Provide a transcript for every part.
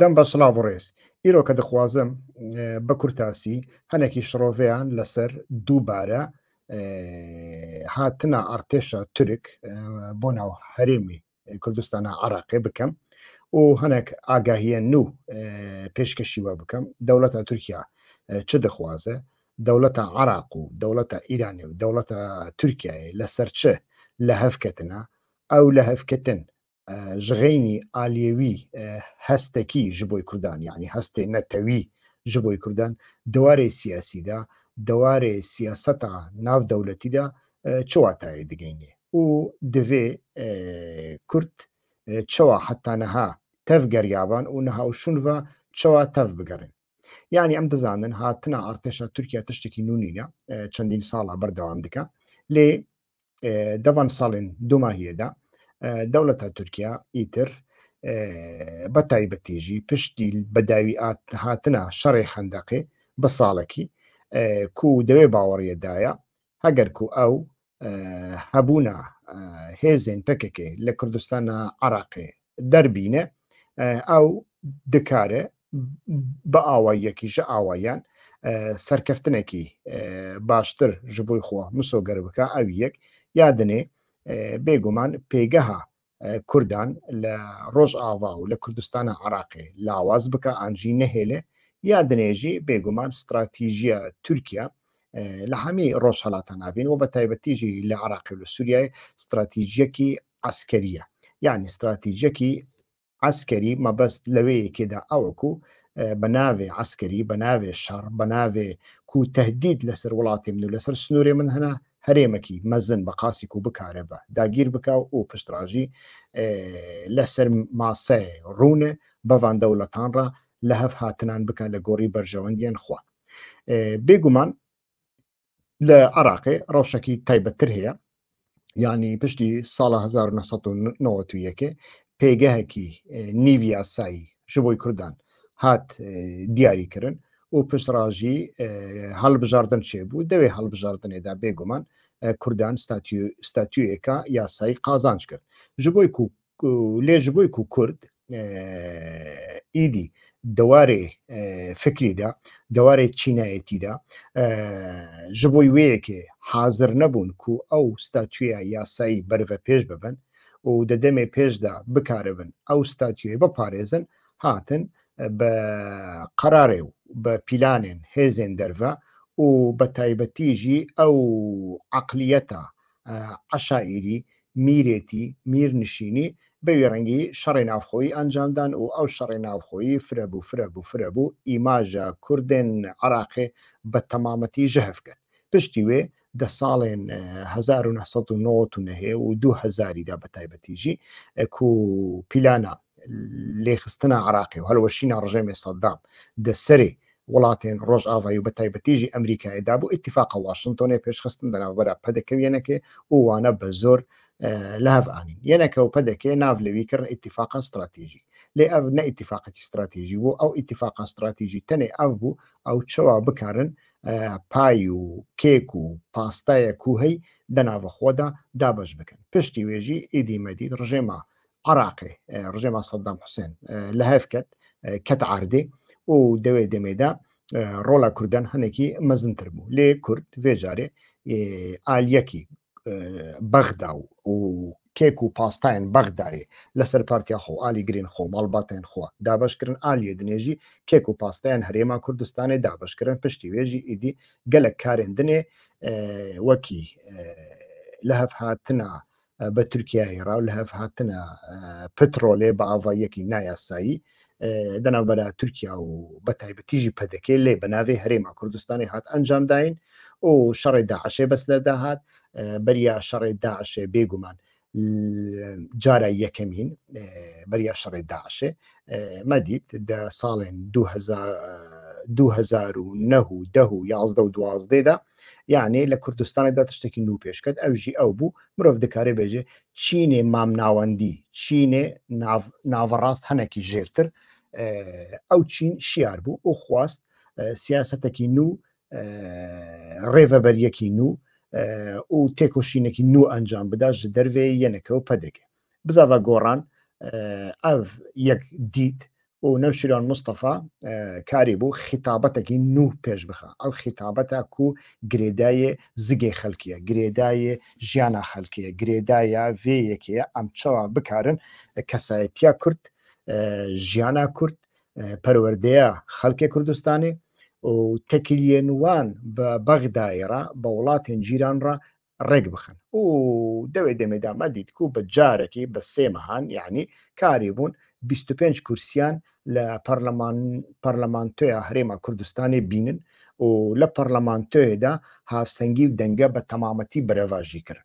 دەم بە سلااو ڕێز ئیرۆ کە دەخوازم بە کورتاسی هەنێکی شڕۆڤیان لەسەر دووبارە هاتنە ئارتێشە ترک بۆ ناو هەرێمی کوردستانە عراقێ بکەم و هەنێک ئاگاهیە نو پێشکەشیوە بکەم دەوڵەتە تورکیا چ دەخوازە دەوڵەتە عراق و دەوڵەتە ئیرانی و دەوڵەتە تورکیای لەسەر چه لە هەفکەتنە ئەو لە هەفکەتن ژغینی ئالێوی هەستەکی ژ بۆی کوردان یعنی هەستێ نەتەوی ژ بۆی کوردان دەوارەی سیاسیدا دەوارێ سیاسەتا ناودەولەتیدا چواتایە دگەینێ و دەوێ کورت چوا حتانەها تەف گەریابان و نەهاوشون بە چوا تەف بگەڕن یعنی ئەم دەزانن هاتنە ئارتێشە تورکیا تشتێکی نونینە چەندین ساڵە بەردەوام دکە لێ دەبان ساڵێن دوماهیەدا دەوڵەتە تورکیا ئیتر بە تایبەتێژی پشتی بەداوی هاتنە شەڕێ خندەقێ بە ساڵێکی کو دەوێ باوەڕیەدایە هەگەر کو ئەو هەبوونا هێزێن پکێکێ لە کوردستانە عراقێ دەربینە ئەو دکارە بە ئاواییەکیژە ئاوایان سەرکەفتنێکی باشتر ژبووی خۆ مسۆگەر بکە ئەو یەک یادنێ بێگومان پێگەها کوردان لە ڕۆژ ئاوا و لە کوردستانە عراقی لاواز بکە ئانجی نەهێلێ یا دنێژی بێگومان استراتیژیە تورکیا لە هەمی ڕۆژ هەڵاتە نابین و بە تایبەتیژی لە عراقی لە سووریای استراتیژیەکی ئاسکەریە یعنی استراتیژەکی ئاسکەری مەبەست لەوەیەکێدا ئەوەکو بە ناوێ ئاسکەری بە ناوێ شەڕ بە ناوێ کو تهدید لەسەر وڵاتی من و لەسەر سنووری من هەنا هەرێمەکی مەزن بە قاسیک و بکارە بە داگیر بکاو و پشتراژی لەسەر ماسە ڕوونە بەوان دەوڵەتان ڕە لە هەف هاتنان بکەن لە گۆری بەرژەوەندیان خوا بێگومان لە عراقی ڕەوشەکی تایبەتتر هەیە ینی پشتی ساڵە 1991 پێگەهەکی نیویاسایی ژبۆی کوردان هات دیاریکردن و پشتڕژی هەڵبژاردن چێ بوو دەوێ هەڵبژاردنێدا بێگومان کوردان ستاتوەکە یاسای قازانج کرد ji بۆی لێ ji بۆی و کورد ئیدی دەوارێ فکریدا دەوارێ چینایەتیدا ji بۆی وەیەکێ حاضر نەبوون کو ئەو ستاتوە یاسایی بەرە پێش ببن و دەدەمێ پێشدا بکاربن ئەو ستاتوێ بەپارێزن هاتن بە قەرارێ و بە پیلانێن هێزێن دەرە و بە تایبەتیژی ئەو عقلیەتە عشاعری میرێتی میرنشینی بەوی ڕەنگی شەڕی ناوخۆی ئەنجامدان و ئەو شەڕی ناوخۆیی فرەبوو فرەبوو فرەبوو ئیماژە کوردێن عراقێ بە تەمامەتی ژەهفکرد پشتی وێ دە ساڵێن 1990 و 2000دا بە تایبەتیژی کو پیلانە لێخستنە عراقی و هەلوەشینا ڕژێمی سەددام دەسەری وڵاتێن ڕۆژاوایی و بەتایبەتیژی ئەمریکای دابوو اتفاقە واشنگتۆنێ پێشخستن دەناو بەرا پەدەکەویەنەکێ ئەوانە بە زۆر آه، لاڤانین یەنەکە و پەدەکێ ناولەوی کرد ناف استراتیژی لێ ئەو نە اتفاقەکی استراتیژی بوو ئەو اتفاقا استراتیژی تەنێ ئەو بوو ئەو چوا بکارن پای آه، و کێک و پاستایە کوهەی دەناوەخۆدا دابش بکەن پشتی وێژی ئیدی مەدید ڕژێما عراقێ ڕژێما آه، سەددام حوسێن لە هەفکەت کەت عاردێ ئەو دەوێ دەمێدا ڕۆڵا کوردان هەنێکی مەزنتر بوو لێ کورد وێجارێ ئالیەکی بەغدا و کێک و پاستاین بەغدارێ لەسەر پارتیا خۆ ئالیگرین خۆ ماڵباتەن خۆ دابشکردن ئالیە دنێژی کێک و پاستایان هەرێما کوردستانی دابشکردن پشتی وێژی ئیدی گەلە کارێندنێ وەکی لە هەف هاتنا بە تورکیاهێرا و لە هەف هاتنە پترۆلێ بە ئاڤایەکی نایاسایی دەناوبەرە تورکیا و بە تایبەتیژی پەدەکێ لێ بەناوێ هەرێما کوردستانی هات ئەنجامداین و شەڕێ داعشێ بەس دەرداهات بەریا شەڕێ داعشێ بێگومان جارە یەکەمین بەریا شەڕێ داعشێ مەدیت دە ساڵێن 2009 ده و 11 و دوازدەدا یعنی لە کوردستانی دا تشتێکی نو پێشکەت ئەوژی ئەو بوو مرۆڤ دەکارێ بێژێ چینێ مام ناوەندی چینێ ناوەڕاست هەنێکی ژێرتر ئەو چین شیار بوو ئەو خواست سیاستەکی نو ڕێڤەبەریەکی نو و تێکۆشینێکی نو ئەنجام بداش دەروێ یەنەکەەوە پەدەکە بزاوە گۆڕان ئەو یەک دیت و نەوشیران مستەفا کاری بوو خیتابەتێکی نو پێش بخە ئەو خیتابەتە کو گرێدایە زگەی خەلکیە گرێدایە ژیانە خەلکیە گرێدایە وێیەکەیە ئەم چاوا بکارن کەسایەتیا کورد ژیانە کورد پەروەردەیە خەڵکی کوردستانی و تەکیلێنوان بە بەغدایرا بە وڵاتێن جیرانڕ ڕێک بخن و دەوێت دەمێدامە دیتک و بە جارێکی بە سێمەهان یعنی کاری بوون 25 کورسیان لە پەرلەمانتۆیە هەرێمە کوردستانی بینن و لە پەرلەمانتۆیدا هافسەنگی و دەنگە بە تەمامەتی بەرەواژی کرد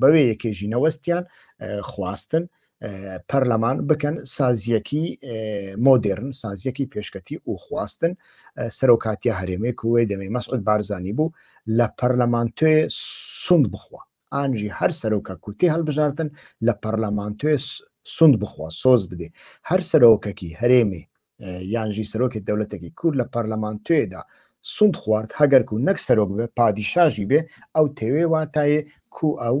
بەوێ یەکێژی نەوەستیان خواستن و پەرلەمان بکەن سازیەکی مۆدرن سازیەکی پێشکەتی و خواستن سەرۆکاتیا هەرێمێک وێ دەمێ مەسعود بارزانانی بوو لە پەرلەمان توێ سند بخوا ئانجی هەر سەرۆکە کوتی هەڵبژارتن لە پەرلەمان توێ سند بخوا سۆز بدێ هەر سەرۆکەکی هەرێمی یانژی سەرۆکی دەولەتێکی کور لە پەرلەمان توێدا سند خوارد هەگەر و نەک سەرۆک بێ پادیشاژی بێ ئەو تێوێ واتایە کو ئەو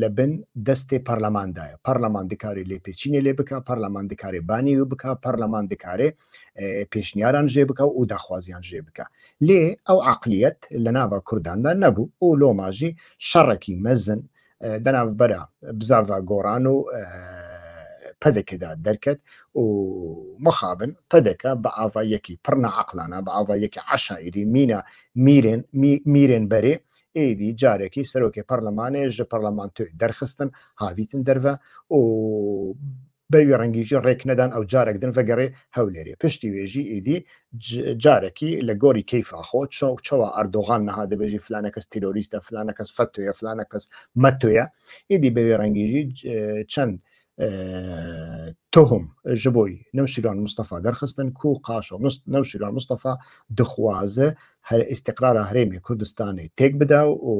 لە بن دەستێ پەرلەماندایە پەرلەمان دکاری لێ پێچینە لێ بک پەرلەمان دکارێ بانی و بک پەرلەمان دکارێ پێشنیاران ژێ بکە و داخوازیان ژێ بکە لێ ئەو عقلیەت لە ناوە کورداندا نەبوو ئەو لۆماژی شەڕێکی مەزن دەناوبەرە بزاوا گۆران و پەدەکەدا دەرکەت و مخابن پەدەکە بە ئاوا یەکی پڕنا عقلانە بە ئاوا یەکی عشاعری مینە میرێن میرێن بەرێ ئیدی جارێکی سەرۆکی پەرلەمانێ ژە پەرلەمان توێ دەرخستن هاویتن دەرە و بەوی ڕنگیژی ڕێکنەدان ئەو جارێک دن بەگەڕێ هەولێری پشتی وێژی ئیدی جارێکی لە گۆری کەیفاخۆ چۆک چەوە ئەردۆغان نەها دەبێژی فلانە کەس تیرۆریستە فلانە کەس فەتوە فلانە کەس مەتوە ئیدی بەوێ ڕنگیژی چەند تۆهم ji بۆی نەوشیران مستەفا دەرخستن کو قاش و نەوشیران مستەفا دixوازە هەر ئیسقرارە هەرێمی کوردستانی تێک بدا و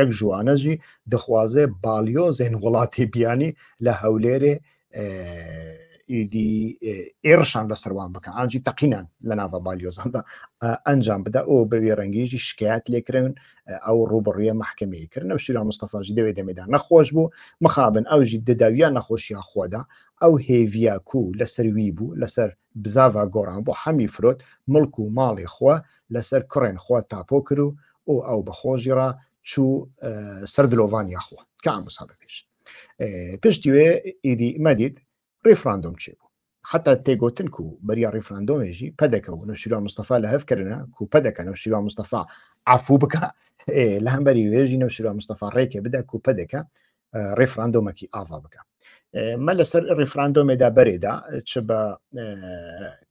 یەک جوانە جی دixوازە بالیۆ زێن وڵاتی بیانی لە هەولێرێ ئیدی ئێرشان لە سەروان بکە ئاجی تەقینان لە ناوە بالیۆزاندا ئەنجام بدا ئەو بەوێ ڕەنگیژی شکایت لێکرن ئەو ڕوبڕیە محکمەیەکردن ئەو شیرا مستەفاژی دەوێت دەمێدا نەخۆش بوو مخابن ئەوژی دەداویە نەخۆشیە خۆدا ئەو هێویاکو لەسەروی بوو لەسەر بزاوا گۆڕان بۆ هەمی فرۆت ملک و ماڵی خۆ لەسەر کوڕێن خۆ تاپۆ کرد و ئەو ئەو بەخۆژیڕە چوو سەر دلۆڤانیا خۆ کام مسا بێژ پشتی وێ ئیدی مەدید ڕێفراندۆم چێ بوو حتا تێگوتن و بەریا ڕێفراندۆمێژی پەدەکەەوە نەشیرا مستەفا لە هەفکردە کو پەدەکە نەشیرا مستەفا عفوو بکە لە هەمبەری وێژی نەشیرا مستەفا ڕێکێ بدە کو پەدەکە ڕێفراندۆمەکی ئاوا بکە مە لەسەر ڕیفراندۆمێدا بەرێدا چ بە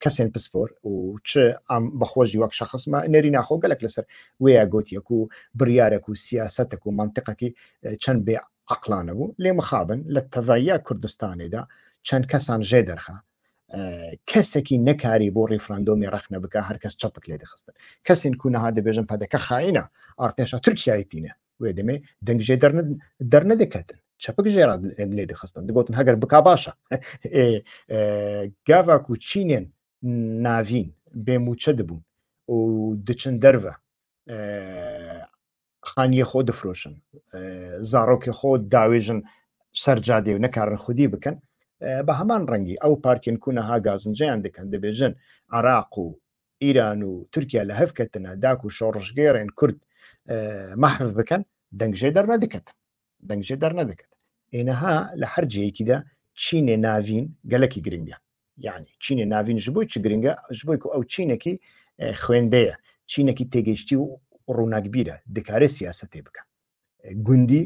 کەسێن پسپۆر و چ ئەم بەخۆشی وەک شخصمە نێری ناخۆگەلک لەسەر وەیە گوتیەک و بریارێک و سیاستەك و منطقەکی چەند بێ عقلانە بوو لێ مخابن لە تەڤایە کوردستانێدا چەند کەسان ژێ دەرخە کەسێکی نەکاری بۆ ڕیفرانندۆمی ڕخنە بکە هەرکەس چپک لێ دەخستن کەسین کوونەها دەبێژن پادەکە خاینە ئارتێشا تورکایتینە وێ دەمێ دەنگژێ دەرنەدەکەتن چپک ژێرا لێ دەخستن دەگوتن هەگەر بک باشە گاواک و چینێن ناوین بێموچە دەبوون و دچن دەرە خانیە خۆ دەفرۆشن زارۆکی خۆ داوێژن سەرجادێ و نەکارن خودی بکەن بە هەمان ڕەنگی ئەو پارکین کوونەها گازنجیان دەکەن دەبێژن عراق و ئیران و تورکیا لە هەفکەتنە داک و شۆڕژگێڕێن کورد مەحف بکەن دەنگژێ دەرنەدەکەت دەنگژێ دەرنەدەکەت ئێنەها لە هەر جەیەکیدا چینێ ناوین گەلکی گرنگە یعنی چینێ ناوین ژ بۆی چ گرنگە ژ بۆی ئەو چینێکی خوێندەیە چینێکی تێگەشتی و ڕووناکبیرە دکارە سیاسەتێ بکە گوندی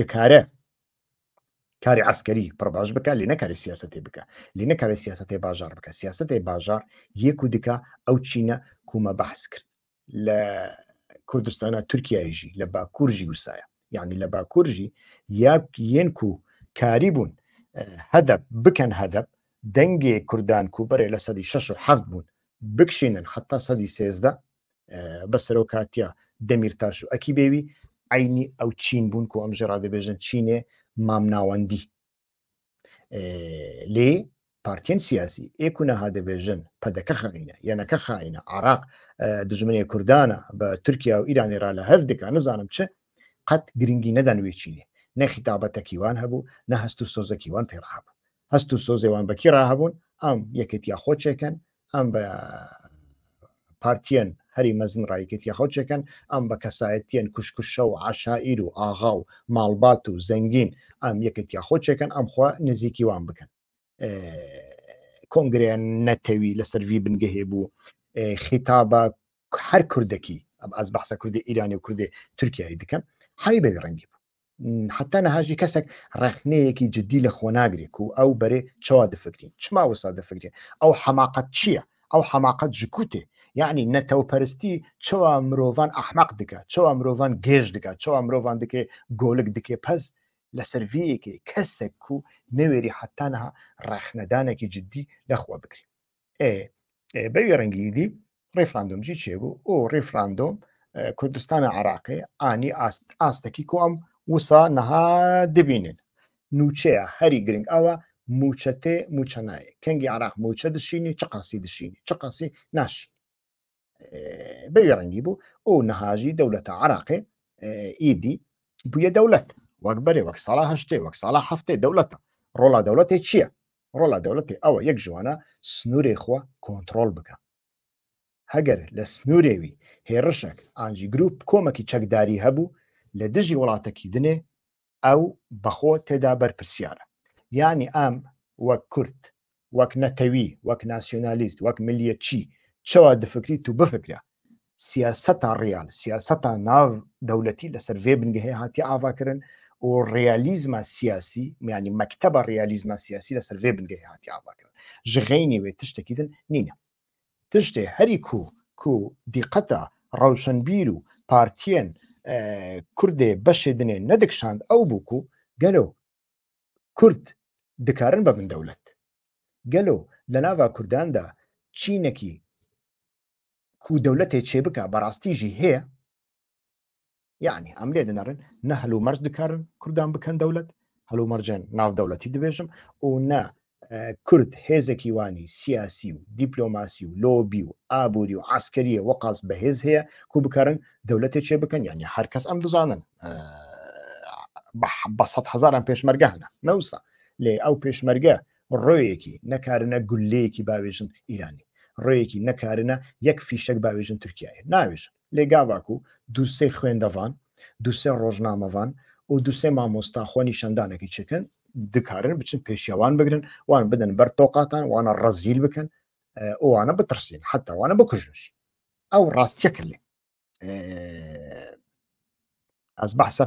دکارە کاری عسکەری پڕباش بکە لە نەکاری سیاستی بکە لە نەکاری سیاستی باژار بکە سیاستی باژار یەک و دکە ئەو چینە کومە بەحس کرد لە کوردستانە تورکایژی لە باکوورژی وسایە یعنی لە باکوورژی یا یەنک و کاری بوون هەدەب بکەن هەدەب دەنگێ کوردان کوبەرێ لە سەدی شش و حەفت بوون بکشێنن حتا سەدی سێزدە بەسەرۆ کاتیا دەمیرتاش و ئەکی بێوی عینی ئەو چین بوون و ئەمژێ ڕادەبێژن چینێ مامناوەندی لێ پارتیان سیاسی ئێکوونەها دەبێژن پەدەکە خەقینە یەنەکە خاینە عراق دژمنی کوردانە بە تورکیا و ئیرانێرا لە هەر دەکە نزانم چه قەت گرنگی نەدان وێچینێ نەخیتابەتەکیوان هەبوو نە هەست و سۆزەکیوان پێڕهبوو هەست و سۆزێوان بەکی ڕاهبوون ئەم یەکێتیا خۆچێکن ئەم بە پارتیەن هەری مەزن ڕایکێتی خەوچەکەن ئەم بە کەسایەتیان کوشکشە و عشاعیر و ئاغا و ماڵبات و زەنگین ئەم یەکەتیا خۆچەکەن ئەم خوا نزیکی وان بکەن کۆنگریان نەتەوی لە سەروی بنگەهێ بوو خیتابە هەر کوردەکی ئەس بەحسە کوردی ایرانی و کوردی تورکیایی دەکەم حی بەوی ڕەنگی بوو حتا نەهاژی کەسێک ڕخنەیەکی جدی لە خۆناگرێک و ئەو بەرێ چاوا دەفکرین چما وسا دەفکرێن ئەو حەماقەت چییە؟ ئەو حەماقەت ژکوتێ یعنی نەتەوپەرستی چوا مرۆڤان ئەحمەق دکات چوا مرۆڤان گێژ دکات چوا مرۆڤان دکێ گۆلک دکێ پەس لە سەرڤەیەکێ کەسێک و نەوێری حتانەها ڕێخنەدانێکی جددی لەخوا بکری ئێ بەوی ڕەنگیدی ڕێفراندۆمجی چێبوو ئۆ ڕێفراندۆم کوردستانە عراقی ئانی ئاستەکی کۆم وسا نەها دەبینن نوچەیە هەری گرنگ ئەوە موچەتێ موچەنایە کەنگی عراق موچە دشینی چقاسی دشینی چقاسی ناشی بەوی ڕەنگی بوو ئەو نەهاژی دەولەتە عراقێ ئیدی بووە دەولەت وەک بەرێ وەک ساڵا هەشتێ وەک ساڵا هەفتێ دەولەتە ڕۆڵا دەولەتێ چییە؟ ڕۆڵا دەولەتی ئەوە یەک جوانە سنوورێ خۆ کۆنتترۆل بکە هەگەر لە سنوورێوی هێرشێک ئانجی گروپ کۆمەکی چەکداری هەبوو لە دژی وڵاتەکی دنێ ئەو بەخۆ تێدا بەرپرسیارە یانی ئام وەک کورت وەک نەتەوی وەک ناسیۆنالیست وەک ملیە چی شەوا دفکریت و بفکرە سیاسەتان ڕیان سیاسەتان ناو دەولەتی لەسەر وێ بنگە هەیە هاتی ئاواکردن و ڕیالیزمە سیاسی میانی مەکتتەبە ڕیالیزمە سیاسی لەسەر وێ بنگە هاتی ئاواکردن ژغینی وێ تشتێکیدن نینە تشتێ هەری کو کو دیقەتە ڕەوشنبیر و پارتیەن کوردێ بەشێ دنێ نەدەکشاند ئەو بووکو و گەلۆ کورد دکارن بە بن دەولەت گەلۆ لە ناوا کورداندا چینەکی کو دەولەتێ چێ بک بەڕاستیژی هەیە یعنی ئەم لێ دەنەڕن نە هەلو مەرج دکارن کوردان بکەن دەولەت هەلو مەرجەن ناودەوڵەتی دەبێژم و نە کورد هێزێکی وانی سیاسی و دیپلۆماسی و لۆبی و ئابووری و عسکەریە وەقاس بەهێز هەیە کو بکارن دەولەتێ چێ بکەن یعنی هەرکەس ئەم دەزانن بە هزاران پێشمەرگانە نەوسا لێ ئەو پێشمەرگە ڕۆیەکی نەکارنە گولەیەکی باوێژن ئیرانی ڕێیەکی نەکارنە یەک فیشک باوێژن تورکایە ناوێژن لێگاواکو دووسێ خوێندەوان دووسێ ڕۆژنامەوان و دووسێ مامۆستا خۆنی شەندانەکەی چکن دکارن بچن پێشیاوان بگرن وان بدەن بەر تۆقاتان وانە ڕەزیل بکەن ئەوانە بترسین حتاوانە بکوژش ئەو ڕاستیەکە لێ ئەس بەحسە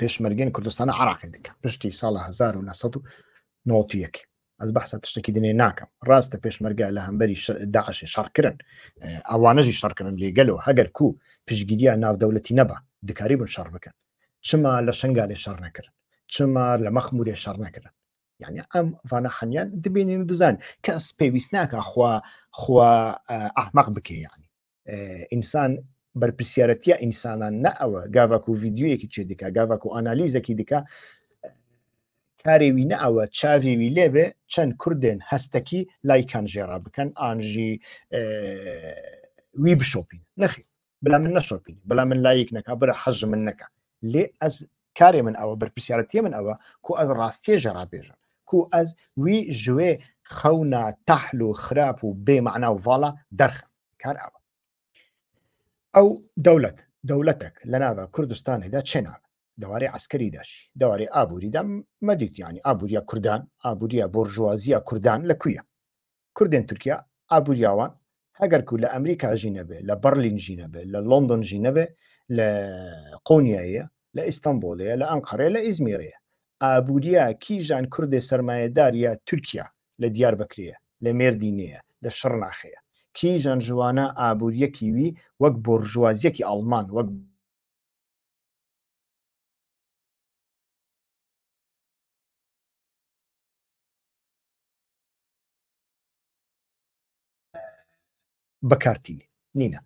پێشمەرگێن کوردستانە عراقی دکە پشتی ساڵە 1991 از ئەس بەحسە تشتێکی دێ ناکەم ڕاستە پێشمەرگە لە هەمبەری داعشی شارکردن ئەوانەژی آه، شارکردن لیگلو هگر کو پیش ناو دولتی نبا دکاری بون شر بکن چما لشنگال شر شار چما لمخمور شر شار نەکردن يعني ام فانا ڤانە حەنیان دبێنین دزان کەس پێویست ناکەخوا خوا خوا آه، احمق ئەحمەق بکێ ینی ئینسان بەرپسیارەتە ئینسانان نە ئەوە گاواکو و یددیوەکی چێ دیکە گاواکو ئانالیزەکی دیکە کاری کارێوی نە ئەوە چاوێوی لێبێ چەند کوردێن هەستەکی لایکان ژێرا بکەن ئاژی وی بشۆپین نەخی بلا من نەشۆپین بلا من لایک نەکە بە حەژ من نەکە لی از کاری من او بر پیسیارتی من او کو از ئەس ڕاستیە ژەرابێژە کو از وی خونا تحلو خراب و خراپ معنا و والا درخ کار او دولت دولتک لنا لەناوە کوردستان هدا چێناوە دەوارێ عسکەری داشی دەوارێ ئابووریدا مەدیتیانی ئابووریە کوردان ئابووریە بۆژوازیە کوردان لە کویە کوردێن تورکیا ئابوووریاوان ئەگەر کو لە ئەمریکا ژینەبێ لە بەرلین ژینەبێ لە لندن ژینەبێ لە قۆنیاییە لە ئیستانبولەیە لە ئەنقڕێ لە ئیزمیرەیە ئابووریە کیژان کوردێ سرمایهداریە تورکیا لە دیار بکرێە لە مێردینەیە لە شڕناخەیە کیژان جوانە ئابووریەکیوی وەک بۆرژوازیەکی ئەڵمان وەک بەکارتینی نینە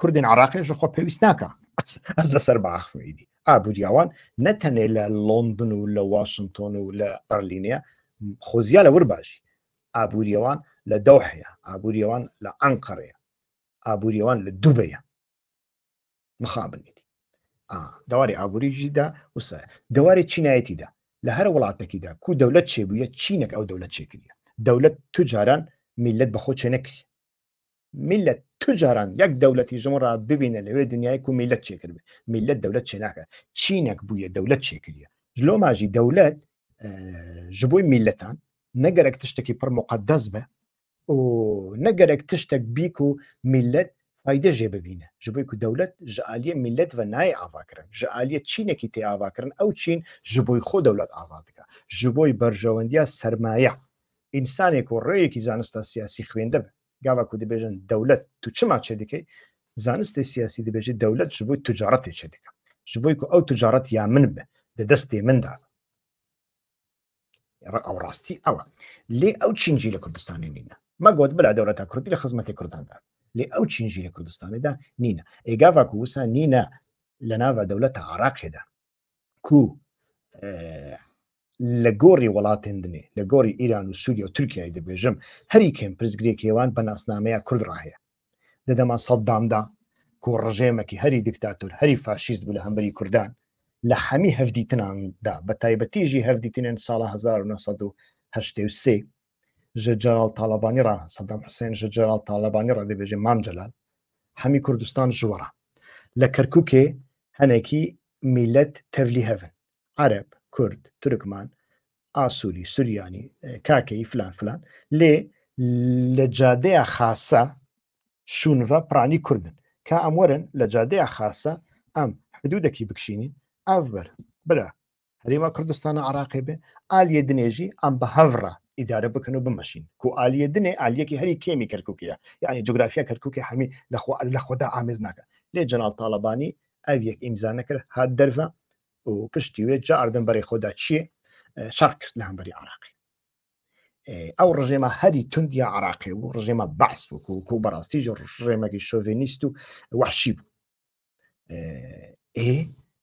کوردین عراقیش خۆ پێویست ناکە ئەس لەسەر باخوێدی ئابوووریاوان نەتەنێ لە لۆندن و لە واشنگتۆن و لە بەرلینە خۆزیە لە ور باشی ئابوووریەوان لە دەوحەیە ئابوووریەوان لە ئەنقەڕەیە ئابوووریەوان لە دووبەیە مخابنیتی دەواری ئابوووریژیدا وسە دەواری چینایەتیدا لە هەر وڵاتێکیدا کو دەولەت چێبووە چینێک ئەو دەولەت چێکردە دەولەت تو جاران میلەت بەخۆ چێنەکرد میلت توجاران یەک دەولەتی ژمڕا ببینە لەوێ دنیای و میلت چێکرد میلت دەولەت چێناکە چینەک بووە دەولەت چێکریە ژلۆ ماژی دەولەت ji بۆی میلەتان نەگەرێک تشتێکی پڕ مقدەس بە و نەگەرێک تشتێک بیک و میلەت فیدە ژێ ببینە ji بۆی و دەولەت ji عالیە میلەت و نایە ئاواکردن ji عالیە چینێکی تێ ئاواکردن ئەو چین ji بۆی خۆ دەولەت ئاوا بکە ji بۆی بەرژەوەندیا سرمایە ئینسانێک و ڕێیەکی زانستان سیاسی خوێندە بە گاوا کو دەبێژن دەولەت تو چما چێ دیکەی زانستی سیاسی دەبێژی دەولەت ژ بووی تجارەتی چێ دیکە ژ بووی کو ئەو تجارەت یا من بە دە دەستی مندا ئەو ڕاستی ئەوە لێ ئەو چینجی لە کوردستانی نینە مەگوت بلا دەولەتە کوردی لە خزمەتی کورداندا لێ ئەو چینجی لە کوردستانیدا نینە ئێگاوا کووسا نینە لە ناوە دەولەت عراقێدا کو لە گۆڕی وڵات هندنێ لە گۆری ئیران و سوودیا و تورکیای دەبێژم هەریکێن پرزگرێکێوان بە ناسنامەیە کورد ڕاهەیە دەدەما سەددامدا کۆ ڕژێمەکی هەری دیکتاتور هەری فاشیست بوو لە هەمبەری کوردان لە هەمی هەفدیتناندا بە تایبەتیژی هەفدیتنێن ساڵە 1970 ژەجارال تاالبانی ڕ سەدام حوسێن ژەجارال تاالبانی ڕدەبێژێ مام جەلال هەمی کوردستان ژوەڕە لە کەرکووکێ هەنێکی میلەت تەلی هەڤن عرب کورد ترکمان ئاسووری سوریانی کاکەی فلان فلان لێ لە جادەیە خاصە شوونڤە پرانی کوردن کە ئەموەرن لە جادەیە خاصە ئەم حدودەکی بکشینین ئەڤبەر برا هەریما کوردستانە عراقی بێ ئالیە دنێژی ئەم بە هەڤڕە ئیدارە بکەن و بمەشین کو ئالیە دنێ ئالیەکی هەری کێمی کەرککیە یعنی جوگرافیا کەرککی هەمی لە خۆدا ئامێز ناکە لێ جەنال تاالبانی ئەو یەک ئیمزانە کرد هات دەرە و پشتی وێت جا ئاردنبەری خۆدا چیە شەڕ کرد لە هەمبەری عراقی ئەو ڕژێمە هەری توندیا عراقی و ڕژێمە باس وکو و بەڕاستی ڕژێمەکی شۆڤێنیست و وحشی بوو ئێ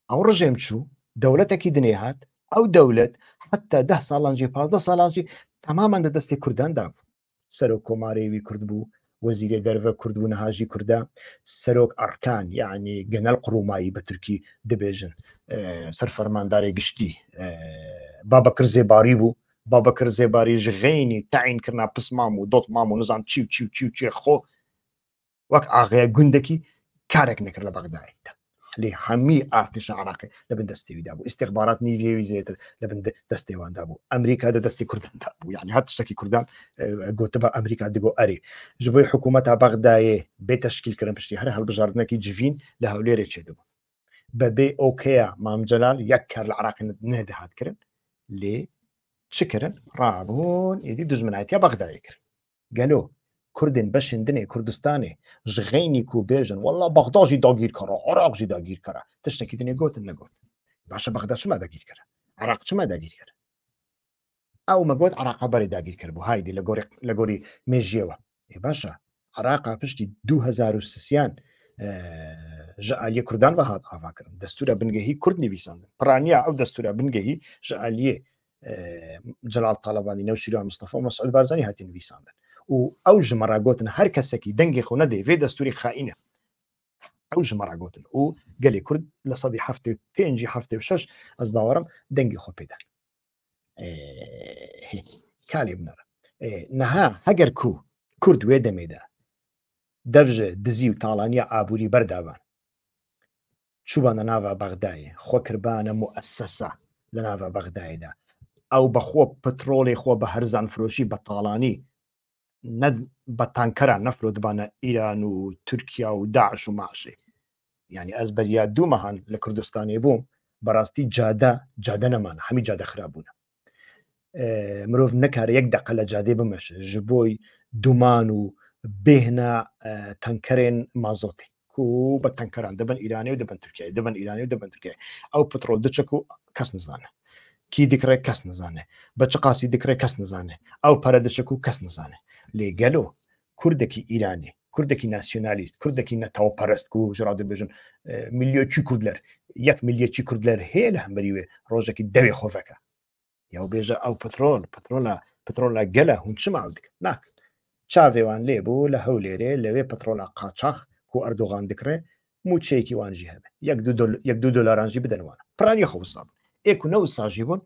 ئەو ڕژێم چوو دەولەتێکی دنێ هات ئەو دەولەت حتا ده ساڵانجی پازدە ساڵانجی تەمامەن دە دەستی کورداندا بوو سەر و کۆمارەیەوی کورد بوو وەزیرە دەرەوە کورد و نەهاژی کووردا سەرۆک ئەرکان یعنی گەنەل قڕومایی بە تورکی دەبێژن سەر فەرمانداری گشتی بابەکر زێباری بوو بابەکر زێباری ژغینی تاعینکردنا پسمام و دۆت مام و نزان چی و چی و چی و چێ خۆ وەک ئاغەیە گوندەکی کارێک نەکرد لە بەغدای لي حمي ارتش عراقي لبن دستي دابو استخبارات نيجي ويزيت لبن دستي وان دابو امريكا دا دستي كردن دابو يعني هاد تشتكي كردان آه، قوتبا امريكا دقو اري جبوي حكومتها بغدايه بتشكيل كرم بشتي هر هالبجاردنا كي جفين لها وليري دابو ببي اوكيا مام جلال يكر العراق نهدي هاد كرن لي تشكرن رابون يدي دوز من عيتيا بغداد يكرن قالوا کوردین بەشین دنێ کوردستانی ژغینی و بێژن وله بەغداژی داگیر کەڕ عراقژی داگیر کەرە تشتێکی دنێ گوتن نەگوت باشە بەغدا چما داگیر کرد عراق چما داگیر کرد ئەو مەگوت عراقا بەری داگیر کرد بوو هایدی لە گۆری لە گۆری مێژیەوە ێ باشە عراقا پشتی 2023یان ژعالیە کوردان بە هاات ئاواکردن دەستورە بنگەهی کورد نویساندن پرانیا ئەو دەستورە بنگەهی ژعالیە جلال تاالبانی نەوشیرا مستەفا مەسعود بارزانانی هاتی نویساندن و ئەو ژمەراگوتن هەر کەسێکی دەنگی خۆ نەدەیێ دەستوری خائینە ئەو ژمەراگوتن و گەلی کورد لە سەدی هەفته پێنجی هەفته و شش ئەس باوەڕم دەنگی خۆ پێدا کالی بنەرە نەها هەگەر کو کورد وێ دەمێدا دەبژە دزی و تاڵانیە ئابووری بەرداوان چوبانە ناوە بەغدایە خۆکربانە موسەسا لە ناوە بەغدایدا ئەو بەخۆ پترۆڵی خۆ بە هەرزان فرۆشی بە تاڵانی بە تانکەران نەفرۆدبانە ئیران و تورکیا و داعش و ماشێ ینی ئەس بەریا دوو مەهان لە کوردستانی بووم بەڕاستی جادا جادە نەمانە هەمی جادە خراببوونە مرۆڤ نەکار یەک دقە لە جادێ بمەش ژ بۆی دومان و بێهنا تەنکەرێن مازۆتی و بە تەنکەران دەبن ایرانی و دەبن تورکای دەبن ایرانی و دەبن تورکای ئەو پترۆل دچەک و کەس نزانە کی دیکڕێ کەس نزانێ بە چ قاسی دیکڕێ کەس نزانێ ئەو پەرەدەشک و کەس نزانێ لێگەلۆ کوردێکی ئیرانی کوردێکی ناسیۆنالیست کوردێکی نەتەوە پەرست و ژرااد بژن میلیۆکی کوردلەر یەک میلیەکی کوردلەر هەیە لە هەمبەری وێ ڕۆژێکی دەوێ خۆفەکە یاو بێژە ئەو پترۆل پترۆلا پترۆلا گەلە هون چماو دک ناکرد چاوێوان لێ بوو لە هەولێرێ لەوێ پترۆلا قاچاخ و ئەردۆغان دکرێ موچەیەکی وانژی هەبێ یەک دو دۆلارانژی بدەنوانە پرانی خۆسا بن ئێکو ساژی بوون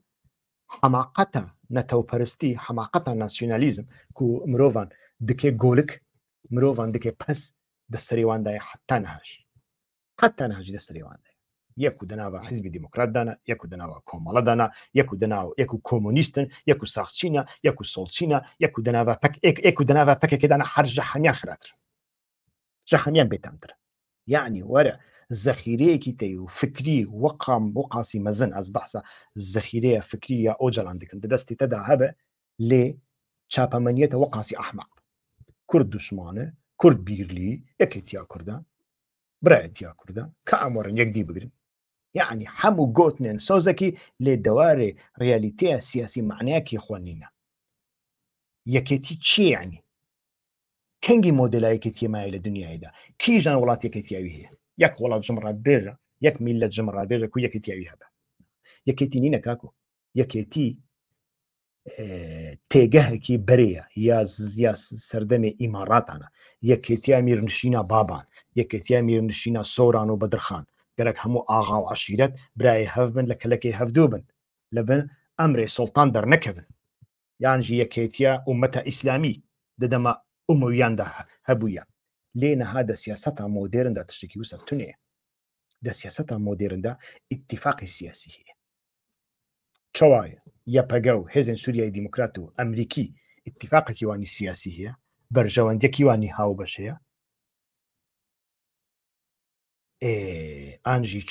حەماقەتە نەتەوپەرستی حەماقەتە ناسیۆنالیزم کو مرۆڤان دکێ گۆلک مرۆڤان دکێ پەس دەسەریواندای حتا نهاشی حتا نهاجی دەسەریواندای یەک و دەناوە حیزبی دیموکراتدانا یەک و دەناوە کۆمەڵەدانا یەک و دەناو یەک و کۆمونیستن یەک و ساخچینە یەک و سڵچینە یەک و دەناوە پک و دەناوە پکێکدانا هەر ژەحەمیان خراتر ژەحەمیان بێتانتر یعنی وەرە زەخیرەیەکی تی و فکری وەقام بۆ قاسی مەزن ئەس بەسە زەخیرەیە فکری یا ئۆجلان دکن دەستی تەدا هەبە لێ چاپەمەنیەتەوە قاسی ئەحماق کورد دوشمانە کورد بیرلی یەکێتیا کوردان برایەتیا کوردان کە ئەمۆرن یەکدی بگرن یعنی هەموو گوتنێن سۆزەکی لێ دەوارێ ریالیتەیە سیاسی معنیەکی خوێنینە یەکێتی چیانی کەنگی مۆدلایەکێتیەمایە لە دنیایدا کیژان وڵات یەکێتیاوی هەیە یەک وڵات ژمڕات بێژە یەک میل لە جمڕا بێژە و یەکێتیاوی هەبە یەکێتی نینە کاکۆ یەکێتی تێگەهێکی بەرەیە یا زییا سەردەمێ ئیماراتانە یەکێتیا میرنشینە بابان یەکێتیا میرنشینە سۆران و بەدرخان گەرەک هەموو ئاغا و عشیرەت برای هەف بن لە کلەکەی هەفتوو بن لە بن ئەمرێ سڵتان دەرنەکەبن یانجی یەکێتیا ومەتە ئیسلامی دەدەمە عمویاندا هەبووە لێنەها دەسیاسەتا مۆدێرندا تشتێکی وسەفتونێ دەسیاسەتا مۆدێرندا ئاتفاقی سیاسی هەیە چاواە یەپەگە و هێزن سووریای دیموکرات و ئەمریکی ئاتفاقێکی وانی سیاسی هەیە بەرژەوەندێکی وانی هاوبەشەیە ئانژی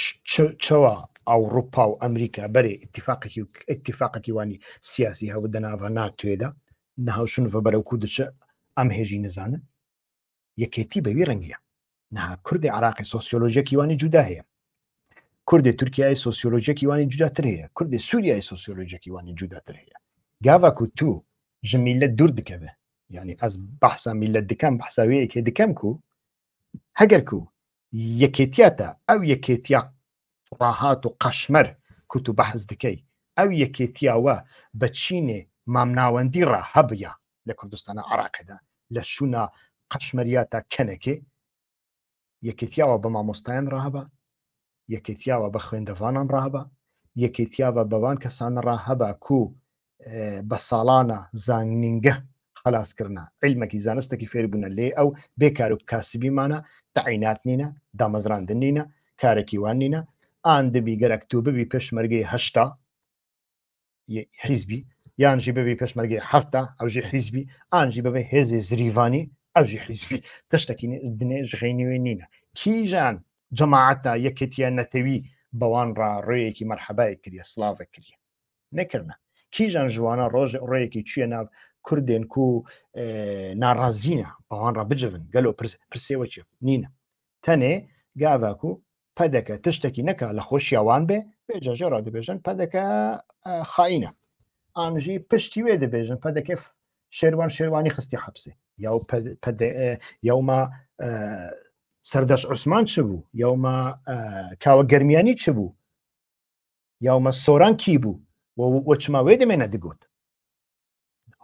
چەوە ئەوروپا و ئەمریکا بەرێ اتفاقێکی و اتفاقێکی وانی سیاسی هەوە دەناوە ناتوێدا نەهاوشن بە بەرەو کو دچە ئەم هێژی نزانن یەکێتی بەوی ڕەنگیە نها کوردی عراقی سۆسیۆلۆژیەکی وانی جودا هەیە کوردی تورکیای سۆسیۆلۆژیەکی وانی جوداتر هەیە کوردی سووریای سۆسیۆلۆژیەکی وانی جوداتر هەیە گاوا و تو ژمیلە دوور دکەوێ یعنی ئەس بەحسا میلە دکەم بەحساوەیەکێ دکەم کو هەگەر کو یەکێتیاتە ئەو یەکێتیا ڕاهات و قەشمەر کووت و بەحز دکەی ئەو یەکێتیاوە بە چینێ مامناوەندی ڕاهەبە لە کوردستانە عراقدا لە شونا قەشمەریا تا کەنەکێ یەکێتیاوە بە مامۆستایان ڕاهبە یەکێتیاوە بە خوێندەوانان ڕاهبە یەکێتیاوە بەوان کەسانە ڕاهەبە کو بە ساڵانە زانینگە خلاصکردنا علمەکی زانستێکی فێربوونە لێ ئەو بێکار و کاسبیمانە تەعینات نینە دامەزراندن نینە کارێکیوان نینە ئان دەبی گەرەکتوو ببی پێشمەرگی هەشتا حیزبی یانژی ببی پێشمەرگی هەفتا ئەوژی حیزبی ئانجی ببێ هێزی زریوانی اوجي حزبي تشتكي الدنيج غيني وينينا كي جان جماعتنا يكتيا نتوي بوان را رويكي مرحبا كريا سلافا كريا نكرنا كي جان جوانا روج رويكي چوية ناو كردين كو آه، نارازينا بوان را بجفن قالو برسي وچي نينا تاني قاباكو بدك تشتكي نكا لخوش يوان بي بيجا جرا دي بيجن بدك آه، خاينة انجي بشتي ويد بيجن بدك شيروان شيرواني خستي حبسي یا اه، یوما اه، سەردەش عثمان چ بوو یوما اه، کاو گرمیانی چ بوو یاومە سوران کی بو و هون چما بوو وەچما وێ دەمێنە دەگوت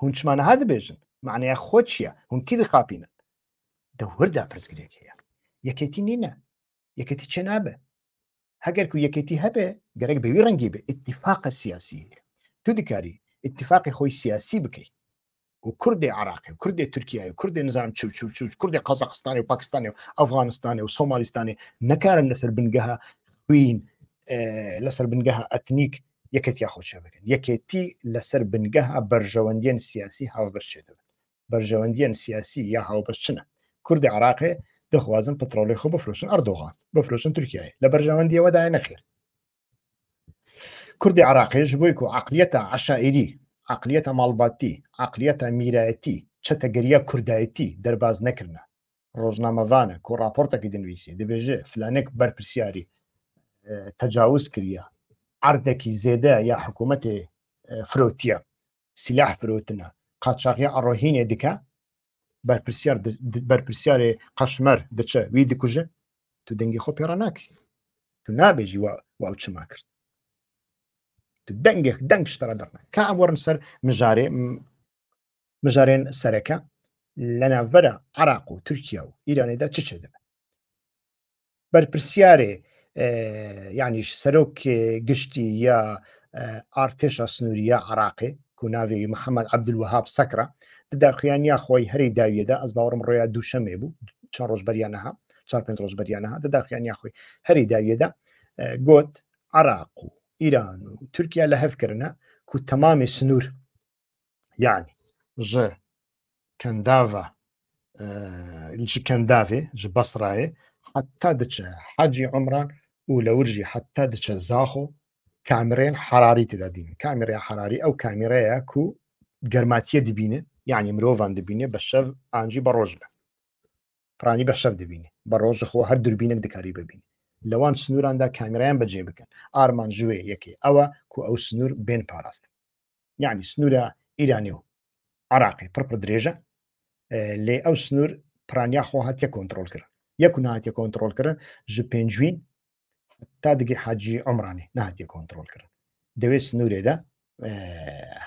هونچمانەها دەبێژن معنەیە خۆ چیە هونکی دەخاپینە دەوردا پرسگرێک هەیە یەکێتی نینە یەکەتی چێ نابێ هەگەر و یەکێتی هەبێ گەرەک بەوی ڕەنگی به اتفاق سیاسی تو دیکاری اتفاق خوی سیاسی بکی و کوردی عراقی و کوردی تورکیای و کوردی نظام چوب چوب چوب کوردی قەزاقستانی و پاکستانی و ئەفغانستانی و سۆمالیستانی نەکارن لەسەر بنگەها خوین لەسەر بنگەها ئەتنیک یەکەتی یاخۆچە بکەن یەکێتی لەسەر بنگەها بەرژەوەندیان سیاسی هاوبەرچێ دەبن بەرژەوەندیان سیاسی یا هاوبەرچنە کوردی عراقی دەخوازن پترۆلی خۆ بفرۆشن ئەردۆغان بفرۆشن تورکیای لە بەرژەوەندیەوەدای نەخێر کوردی عراقیش بۆی و عقلەتە عشاعری عقلیەتە ماڵباتی عقلیەتە میرایەتی چەتەگەریە کوردایەتی دەرباز نەکردە ڕۆژنامەوانە و راپۆرتەکە دەنوویسی دەبێژێ فلانێک بەرپرسیاری تەجاوز کردە ئاردێکی زێدە یا حکوومەتێ فرۆتیە سیلاح فرۆتنە قاچاقی ئەڕۆهینێ دیکە بەرپرسیارێ قەشمەر دەچە وی دکوژە تو دەنگی خۆ پێڕ ناکی تو نابێژی واو چما کرد دەنگێک دەنگ شتەرە دەڕنە کا ئەم وەرن سەر مژارێ مژارێن سەرەکە لە ناوبەرە عراق و تورکیا و ئیرانێدا چ چ دەبێت بەرپرسیارێ یانیش سەرۆک گشتی یا ئارتێشە سنووریە عراقی کوناوێکی محەممەد عبدلوهاب سەکرا دداخیان یا خۆی هەری داویەدا ئەس باوەڕم ڕۆیا دووشەمێ بوو چەند ڕۆژ بەریانەها چار پێ ڕۆژ بەریانەها دداخیان یاخۆی هەری داویەدا گوت عراق و ئیران و تورکیا لە هەفکردە کو تەمامی سنوور یعنی يعني ژ کەنداە ئیلچی آه، کەنداێ ج بەسرایێ حتا diçe حەجی عمران û لە ورژی حتا diçe زاخۆ کامرێن حراری تدا دین کامرێ حراری ئەو کامیرەیە کو گەرماتیە دبینێ یعنی يعني مرۆڤان دبینێ بە شەv ئانجی بە ڕۆژ بە پرانی بە شەر دبینێ بە ڕۆژە دکاری ببین لەوان سنووراندا کامیرایان بەجێ بکەن ئارمان ژوێ یەکێ ئەوە کو ئەو سنوور بێن پاراست یعنی سنوورە ئیرانی و عراقی پڕپڕ درێژە لێ ئەو سنوور پرانیا خۆ هااتە کۆنتترۆل کرد یەکو نهاتە کۆنتترۆل کردن ژ پێنجوین تا دگی حاجی ئەمرانی نهاتە کۆنتترۆل کردن دەوێت سنوورێدا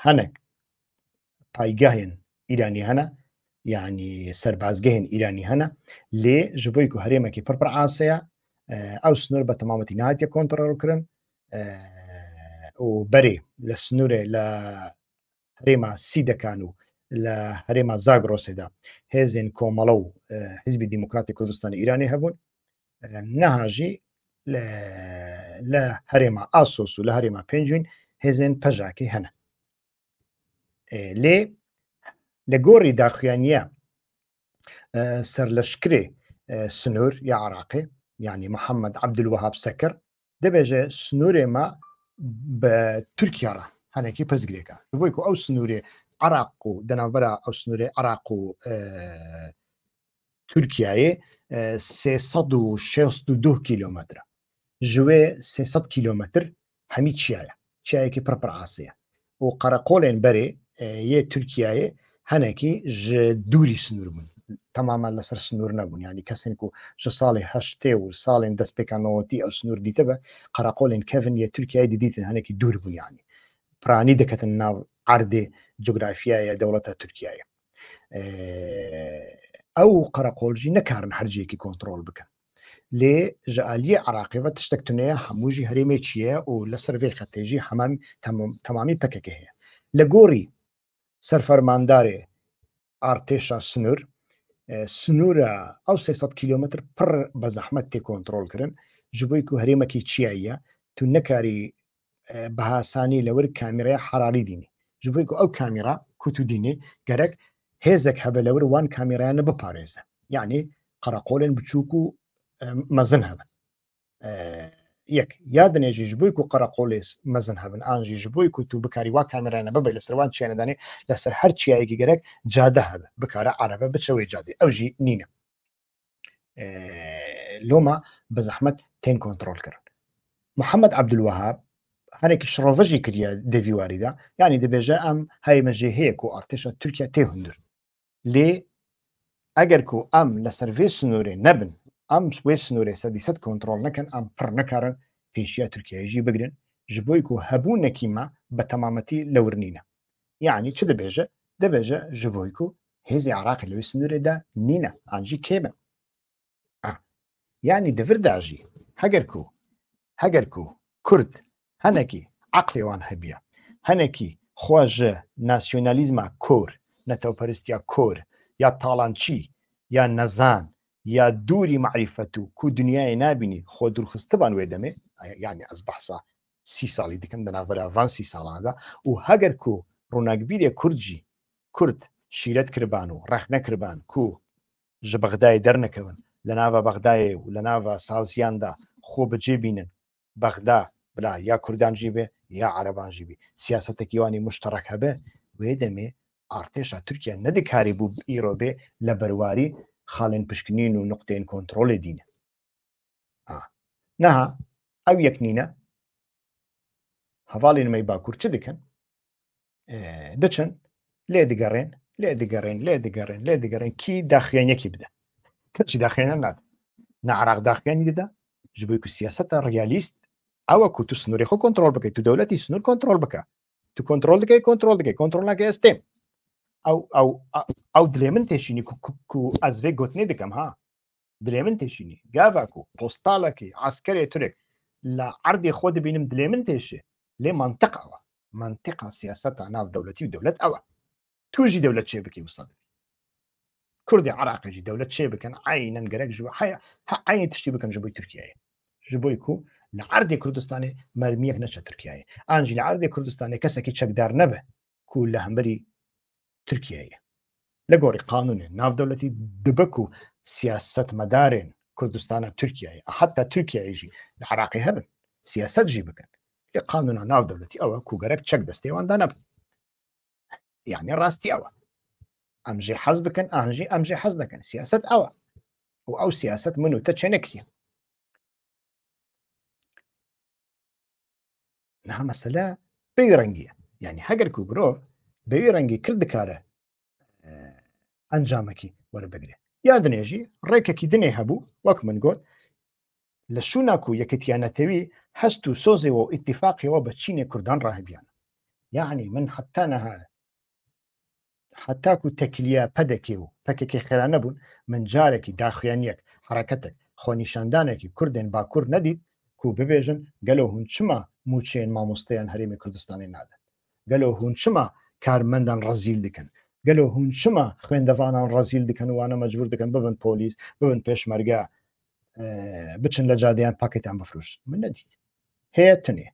هەنک پایگاهێن ئیرانی هەنا یعنی سەربازگەهێن ئیرانی هەنا لێ ژبۆی و هەرێمەکی پڕپڕ ئاسەیە ئەو سنوور بە تەمامەتی ناتە کۆنتترڕکردن و بەرێ لە سنوورێ لە هەرێما سی دەکان و لە هەرێما زاگرۆسێدا هێزێن کۆمەڵە و حیزبی دیموکراتی کوردستانی ایرانی هەبوون نەهاژی لە هەرێما ئاسۆس و لە هەرێما پێنجین هێزێن پەژاکی هەنە لێ لە گۆڕی داخیانە سەر لەشکرێ سنوور یا عراقی یعنی محەممەد عبدلوەهاب سەکر دەبێژێ سنوورێ مە بە تورکیاڕە هەنێکی پرزگرێکە بۆی و ئەو سنوورێ عراق و دەناوبەرە ئەو سنوورێ عراق و تورکایە 1662 کیلومترە ژوێ 300 کیلومتر هەمی چیایە چایەکی پرپڕاسەیە و قەرەقۆڵێن بەرێ یە تورکایە هەنێکی دووری سنوور بوون تەمامان لەسەر سنوور نەبوون ینی کەسێک و ش ساڵی هەشتێ و ساڵێن دەست پێکانەوەتی ئەو سنوور دیتە بە قەراقۆلین کەڤن یە تورکیای دیدیتن هەنێکی دوور بوویانی پرانی دەکەتن ناو عردێ جوگرافیایە دەوڵەتە تورکایە ئەو قەرەقۆلژی نەکارن هەرجەیەکی کۆنتترۆل بکەن لێ ژعالی عراقیەوە تشتەکتونەیە هەمووژی هەرێمێ چییە و لەسەر وێ خەتێژی هەمان تەمامی پەکەکە هەیە لە گۆری سەرفەرماندارێ ئارتێشا سنوور سنوورە ئەو 300 کیلومتر پڕ بە زەحمت تێ کۆنتترۆلکردن ژبووی و هەرێمەکی چیاییە تو نەکاری آه، بەهاسانی لور کامیرای حراری دینی ژبووی ئەو کامیرا کووت و دینێ گەرەک هێزێک هبه لور وان کامیرایانە بپارێزە یعنی يعني قەرەقۆلێن بچووک و آه، مەزن هەبن آه، یەک یا دنێژی ژبووی و قەرەقۆلێس مەزن هەبن ئاژی ژبووی و تو بکاری وا کامرانە ببی لە سەروان چێنەدانێ لەسەر هەر چیایەکی گەرەک جادە هەبە بکارە عربە بچەوەی جادی ئەوژی نینە لۆما بە زەحمت تین کۆنتترۆل کردن محەممەد عبدلوەهاب هەرێکی شڕۆڤژی کردە دەویواریدا ینی دەبێژە ئەم هەیمەژێ هەیە و ئارتێشە تورکیا تێ هەندر لێ ئەگەر و ئەم لە سەرێ سنوورێ نەبن ئەم سوێ سنوورێسە دیسەد کۆنتترۆل نەکەن ئەم پڕ نەکارن پێشیە تورکێژی بگرن ji بۆی و هەبوو نەکیما بە تەمامەتی لەورنینە یعنی چ دەبێژە دەبێژە ji بۆی و هێزی عراق لەوێ سنوورێدا نینە ئەنجی کێبن یعنی دەورداژی هەگەر و هەگەر و کورد هەنێکی عقلێوان هەبیە هەنێکی خۆژە ناسیۆنالیزمە کۆر نەتەوپەرستیا کۆر یا تاڵانچی یا نەزان یا دووری معریفەت و کو دنیای نبینی خۆ درخستبان وێ دەمێ یعنی ئەس بەحسا سی ساڵی دەکەم دەناڤەراڤان سی ساڵاندا و هەگەر کو ڕووناکبیرە کورجی کورد شیرەت کردبان و ڕەخ نەکردبان کو ژە بەغدای دەرنەکەون لە ناوە بەغدایە و لە ناوە سازیاندا خۆ بەجێ بینن بەغدا بلا یا کوردانجی بێ یا عربانجی بێ سیاستێکیوانی مشتەڕەکە بێ وێ دەمێ ئارتێشا تورکیا نەدەکاری بوو ئیرۆبێ لە بەرواری خالن بشكنين ونقطين كنترول دينا آه. نها او يكنينا هفالين ما يباكور باکوور چ دکەن دەچن لێ دگەڕێن لێ دگەڕێن لێ دگەڕێن لێ دگەڕێن کی داخێنەکی بدە کەچی داخێنە نات نعراق داخێنی دەدا ji بۆی کو سیاستە ڕیالیست ئەوە کو تو سنووری خۆ کۆنتترۆل بکەیت تو دەولەتی سنوور كنترول بکە تو کۆنتترۆل دەکەی کۆنتترۆل دەکەی کۆنتترۆل ناکە ئێستێم ئەو دلێ من تێشینی ئەزێ گوتنێ دەکەم ها دلێ من تێشینی گاواک و پۆستالەکەی ئاسکەرێ تورێک لە عردی خۆ دەبینم دلێ من تێشێ لێ منتەقەوە منتیقا سیاستا ناو دەوڵەتی و دەولەت ئەوە توژی دەولەت چێ بکەی وسە کوردی عراقیژی دەولەت چێ بکەن ئاین نەنگەرەك ژوە حە ئاین تشتی بکەن ژبووی تورکیایە ژبووی کو لە عردی کوردستانی مەرمیەک نەچە تورکایە ئانجی لە عردی کوردستانی کەسێکی چەکدار نەبێ کو لە هەمبەری تورکیایە لگوری قانون قانونێن دولتی دبکو و سیاست مەدارێن کوردستانە تورکیای حتا تورکیایژی لە عراقی هەبن سیاست ژی بکەن قانونە ناودەوڵەتی ئەوە کوگەرەك چەک دەستێواندا نەبن یعنی ڕاستی ئەوە ئەمژێ حەز بکەن ئاژی ئەمژێ حەز دەکەن سیاست ئەوە و ئەو سیاست من و تە چێ نەکرین نامەسەلا پێی ڕەنگیە یعنی هەگەر و برۆڤ بەوی ڕەنگی کرد دکارە ئەنجامەکی وەربگرێ یا دنێژی ڕێکەکی دنێ هەبوو وەک من گۆت لە شووناک و یەکتیانەتەوی هەست و سۆزێەوە و ئاتفاقیەوە بە چینێ کوردان ڕاهبیان یعنی من حتا نەهاە حتاکو تەکلیە پەدەکێ و پەکێکی خێرانە بوون من جارێکی داخیان یەک حرەکەتێک خۆنیشاندانێکی کوردێن باکوور نەدید کو ببێژن گەلۆ هون چما موچێن مامۆستەیان هەرێمی کوردستانی نادەن گەلۆ هون چما کارمەندان ڕزیل دکن گەلو هون شما خوێندەوانان ڕزیل دکەن وانە مەجبور دەکەن ببن پۆلیس ببن پێشمەرگە آه، بچن لە جادیان پاکتان بفروش من نەدیت هەیە تنێ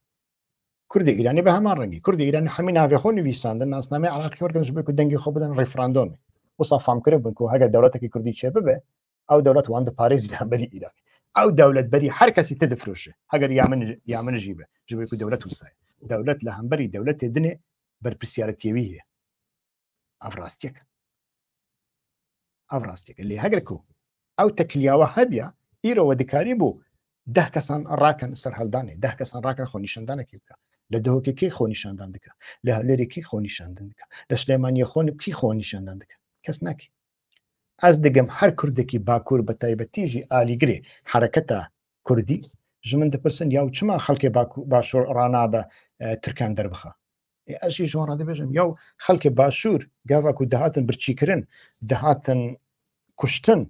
کوردی ایرانی بە هەمان ڕەنگی کوردی ایران هەمی ناوێخۆ نویساندن ناسنامەی عراقی وەرگنج بکو دەنگی خۆ بدەن ڕیفراندۆمی وسا فامکرە بنکو دولت دەوڵەتێکی کردی چه ببه او دولت وان د پارێزی هەبەری ئیرانی ئەو دەوڵەت بەری هەر کەسی تدەفرۆشە هەگەر یا یمن یا منژی بە ژبێک دەوڵەت وسایە دەوڵەت لە بری دولت دنێ بەرپسیارەتێوی هەیە ئەڕاستێک ئەڕاستێک لێ هەگرک و ئەو تەکلیاوە هەبیە ئیرەوە دکاری بوو ده کەسان ڕاکەن سەر هەلدانێ ده کەسان ڕاکەن خۆنیشندانەکی بکە لە دەوکێکی خۆنیشاندان دکە لە هەلێرێکی خۆنیشاندن دکە لە سلێمانی خۆن کی خۆنیشاندان دکە کەس ناکی ئەس دەگەم هەر کوردێکی باکوور بە تایبەتیژی ئالیگرێ حرەکەتە کوردی ژ من دەپرسن یا و چما خەڵکێ باشوور ڕانا بە ترکان دەربخە ئەشی ژۆڕ دەبێژم یاو خەڵکە باشوور گاواکو دەهاتن برچیکردن دەهاتن کوشتن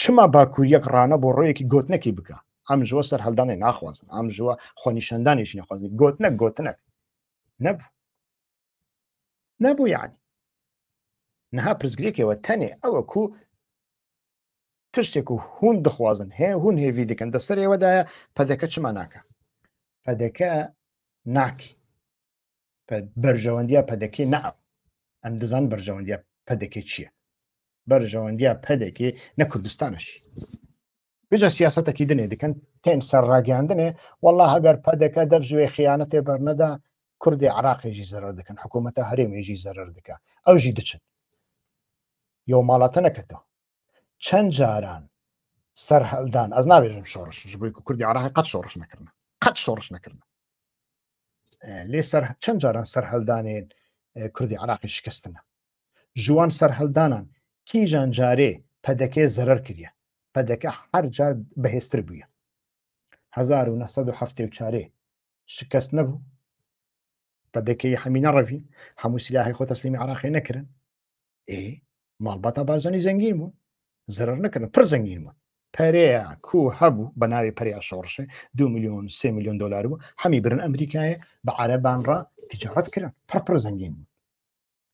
چما باکو یەک ڕانە بۆ ڕۆیەکی گوتنەکی بکە ئەم ژوە سەر هەلدانێ ناخوازن ئەم ژوە خۆنیشەندانیش نەخوازن گوتنە گوتنە نەبوو نەبوو یعنی نەها پرزگرێکەوە تەنێ ئەوەکو تشتێک و هون دخوازن هەیە هون هێوی دەکەن دەسەر ئێوەدایە پەدەکە چما ناکە پەدەکە ناکی بەرژەوەندیە پەدەکەی نام ئەم دەزان بەرژەوەندیە پەدەکەی چییە بەرژەوەندیە پەدەکەی نە کوردستانەشی بجە سیاستەکی دنێ دەکەن تێن سەر ڕاگەاندنێ والله هەگەر پەدەکە دەبژێ خیانەتێ بەرنەدا کوردی عراقێژی زەرەر دەکەن حکوومەتە هەرێمێژی زەرەر دکە ئەوژی دچن یۆ ماڵاتە نەکەتەوە چەند جاران سەر هەلدان ئەس نابێژم شۆڕش بۆی کوردی عراقی قەت شۆڕش نەکردن قەت شۆڕش نەکردن لێ چەند جاران سەررهلدانێن کوردی عراقی شکستنە ژوان سەررهلدانان کیژان جارێ پەدەکەی زەرەر کردە پەدەکە هەر جار بەهێستر بووە 1970 شکست نەبوو پەدەکەی هەمینە ڕەوی هەموو سیلاهی خۆ تەسلیمی عراقی نەکردن ئێ ماڵبەتە بازانی زەنگین بوو زەرەر نەکردن پر زەنگین بوو پەرەیە کو هەبوو بە ناوی پەریا شۆڕشێ دو میلیۆن سێ میلیۆن دلار بوو هەمی برن ئەمریکایە بە عەرەبانڕ تجارەت کرا پڕپڕ زەنگین بوو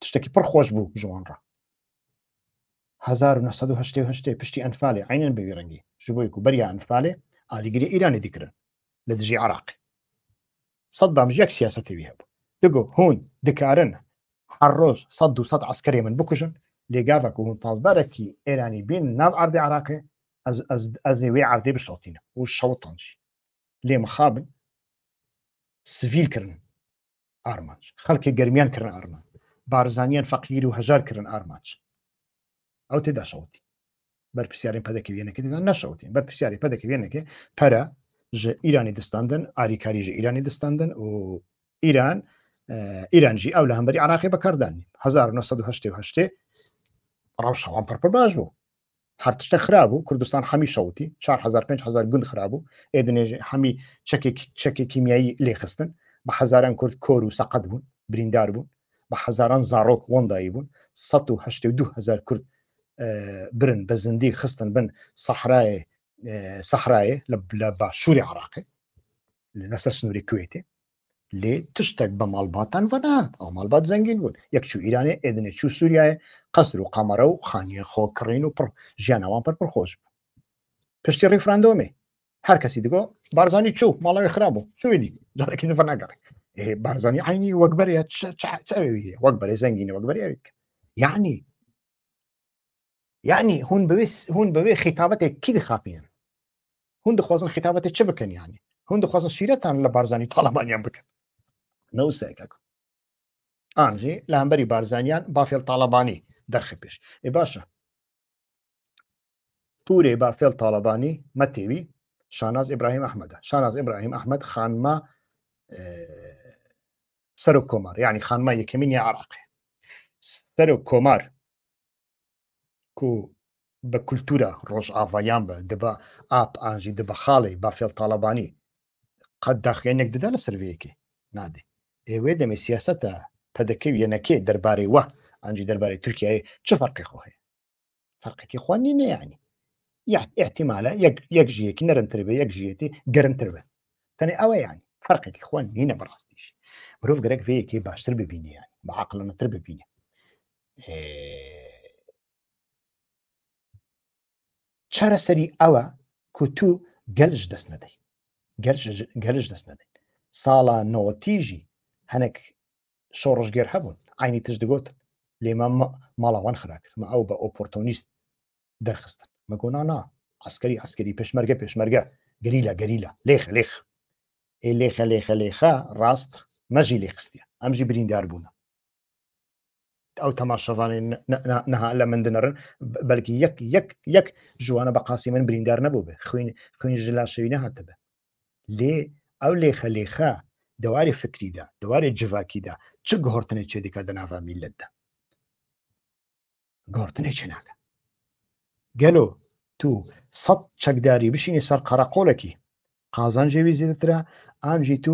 تشتێکی پڕ خۆش بوو ژوانڕ 1970 پشتی ئەنفالێ عینەن بەوی ڕەنگی ژبووی و بەریا ئەنفالێ ئالیگری ئیرانی دیکردن لە دژی عراق سەددام یەک سیاسەتەوی هەبوو دەگو هون دکارن هەر ڕۆژ 100 عسکری من بکوژن لێگاوەکە هون پازدارێکی ئێرانی بین ناو ئاردی عراقێ از از از وی عرضه بشاتین و شوطانش لی مخابن سفیل کردن آرمانج خلق گرمیان کردن آرمان بارزانیان فقیر و هزار کردن آرمانج او تدا شوطی بر پسیاری پده که بیانه که دیدن نشوطی بر پسیاری پده که بیانه که پرا ج ایرانی دستاندن آریکاری ج ایرانی دستاندن و ایران ایران جی اول هم بری عراقی بکردن هزار نصد و هشته و هشته روشوان پر پر باز بود هەرتشتە خراببوو کوردستان هەمی شەوتی 4500 گوند خراببوو ئێدنێژێ هەمی چەکێکی کیمیایی لێخستن بە هزاران کورد کۆر و سەقەت بوون بریندار بوون بە هزاران زارۆک وەندایی بوون 1970 کورد برن بە زندی خستن بن سەحرایە سەحرایە لە باشووری عراقی لەسەر سنووری کوێتی لێ تشتێک بە ماڵباتان وەنات ئەو ماڵبات زەنگین بوون یەکچوو ایرانێ ئێدنێ چوو سووریایە قەسر و قەمەرە و خانیە خۆکڕین و ژیانەوان پەر پرخۆش بوو پشتی ڕیفراندۆمێ هەر کەسی دگۆ بارزانانی چوو ماڵەوەی خراببوو چویدی جارێکی نەگەڕی بارزانانی عینی وەکبەر وەک بەرێ زەنگینە وەکبەرێت یعنی یعنی هون بویست هون بەوێ خیتابەتێک کی دخاپیان هون دخوازن خیتابەتێک چه بکەن یانی هون دخوازن شیرەتان لە بارزانانی تاالمانیان بکەن نەوسەکەک ئاژی لە هەمبەری بارزانیان بافێل تاالبانی دەرخ پێش ێ باشە پورێ بافێل تاالبانی مەتێوی شاناز ئبراهیم ئەحمەدا شاناز ئبراهیم ئەحمد خانما سەر و کۆمار یعنی خانما یەکەمین یا عراقی سەر و کۆمار کو بە کولتورە ڕۆژ ئاڤایان بە دەبە ئاپ ئاژی دەبە خاڵی بافێل تاالبانی قەت داخێنێک دەدا لە سروەیەکی نادێ ئێوێ دەمێ سیاستە پەدەکەی یەنەکێ دەربارەی وە ئەنجی دەربارەی تورکیایی چه فەرقی خۆ هەیە فەرقێکی خوانی نەیانی احتیمالە یەک ژیەکی نەرمتر بێ یەک ژیەتی گەرمتر بێ تەنێ ئەوە یانی فەرقێکی خوان نینە بەڕاستیش مرۆڤ گەرەک وەیەکی باشتر ببینیان بەعقلەتر ببینێ چارەسەری ئەوە کوتو گەلش دەست نەدەی گەلش دەست نەدەین ساڵە نەوەتیژی هەنێک شۆڕژگەر هەبوون ئاینی تش دەگوتن لێمە ماڵاوان خراکرد مە ئەو بە ئۆپۆرتۆنیست دەرخستن مەگۆنانا عسکەری عسکەری پێشمەرگە پێشمەرگە گەریلا گەریلا لێخ لێخ ئێ لێخە لێخە لێخە ڕاست مەژی لێخستە ئەمژی بریندار بوونە ئەو تەماشەوانێ نەها لە من دنەرن بەلکی یەک ژوانە بە قاسی من بریندار نەبوو بێ خوین خوین ژلا شەوی نەهاتە بێ لێ ئەو لێخە لێخە دەواری فکریدا دەواری جڤاکیدا چ گۆڕتنێک چێ دیکە دەناوا میلەتدا گۆڕتنێک چ ناکە گەلۆ تو سەد چەکداری بشینی سەر قەرەقۆلەکی قازان ژێوی زیێترا ئاژی تو